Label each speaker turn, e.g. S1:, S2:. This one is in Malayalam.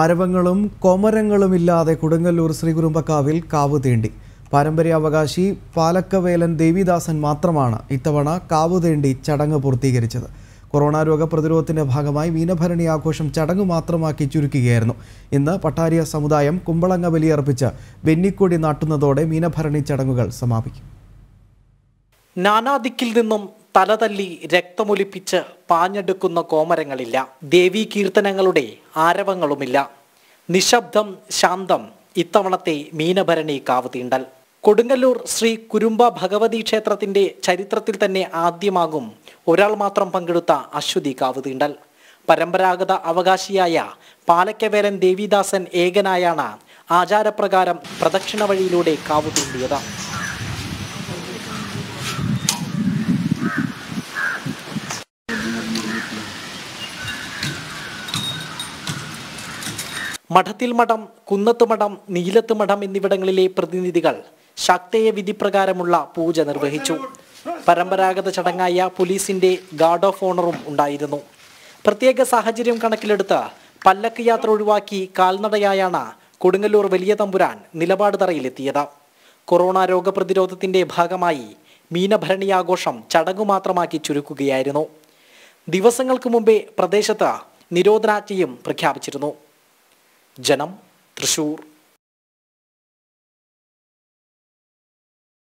S1: ആരവങ്ങളും കൊമരങ്ങളും ഇല്ലാതെ കൊടുങ്ങല്ലൂർ ശ്രീകുറുമ്പക്കാവിൽ കാവ് തേണ്ടി പാരമ്പര്യാവകാശി പാലക്കവേലൻ ദേവിദാസൻ മാത്രമാണ് ഇത്തവണ കാവ് തേണ്ടി ചടങ്ങ് പൂർത്തീകരിച്ചത് കൊറോണ രോഗപ്രതിരോധത്തിൻ്റെ ഭാഗമായി മീനഭരണി ആഘോഷം ചടങ്ങ് മാത്രമാക്കി ചുരുക്കുകയായിരുന്നു ഇന്ന് പട്ടാരിയ സമുദായം കുമ്പളങ്ങ ബലിയർപ്പിച്ച് വെന്നിക്കൊടി നാട്ടുന്നതോടെ മീനഭരണി ചടങ്ങുകൾ സമാപിക്കും
S2: നാനാദിക്കിൽ നിന്നും തലതല്ലി രക്തമൊലിപ്പിച്ച് പാഞ്ഞെടുക്കുന്ന കോമരങ്ങളില്ല ദേവീ കീർത്തനങ്ങളുടെ ആരവങ്ങളുമില്ല നിശബ്ദം ശാന്തം ഇത്തവണത്തെ മീനഭരണി തീണ്ടൽ കൊടുങ്ങല്ലൂർ ശ്രീ കുരുമ്പ ഭഗവതി ക്ഷേത്രത്തിന്റെ ചരിത്രത്തിൽ തന്നെ ആദ്യമാകും ഒരാൾ മാത്രം പങ്കെടുത്ത അശ്വതി തീണ്ടൽ പരമ്പരാഗത അവകാശിയായ പാലക്കവേരൻ ദേവിദാസൻ ഏകനായാണ് ആചാരപ്രകാരം പ്രദക്ഷിണ വഴിയിലൂടെ തീണ്ടിയത് മഠത്തിൽ മഠം കുന്നത്ത് മഠം നീലത്ത് മഠം എന്നിവിടങ്ങളിലെ പ്രതിനിധികൾ ശക്തയ വിധിപ്രകാരമുള്ള പൂജ നിർവഹിച്ചു പരമ്പരാഗത ചടങ്ങായ പോലീസിന്റെ ഗാർഡ് ഓഫ് ഓണറും ഉണ്ടായിരുന്നു പ്രത്യേക സാഹചര്യം കണക്കിലെടുത്ത് പല്ലക്ക് യാത്ര ഒഴിവാക്കി കാൽനടയായാണ് കൊടുങ്ങല്ലൂർ വലിയ തമ്പുരാൻ നിലപാട് തറയിലെത്തിയത് കൊറോണ രോഗപ്രതിരോധത്തിന്റെ ഭാഗമായി മീനഭരണി ആഘോഷം ചടങ്ങു മാത്രമാക്കി ചുരുക്കുകയായിരുന്നു ദിവസങ്ങൾക്ക് മുമ്പേ പ്രദേശത്ത് നിരോധനാജ്ഞയും പ്രഖ്യാപിച്ചിരുന്നു
S1: ജനം തൃശ്ശൂർ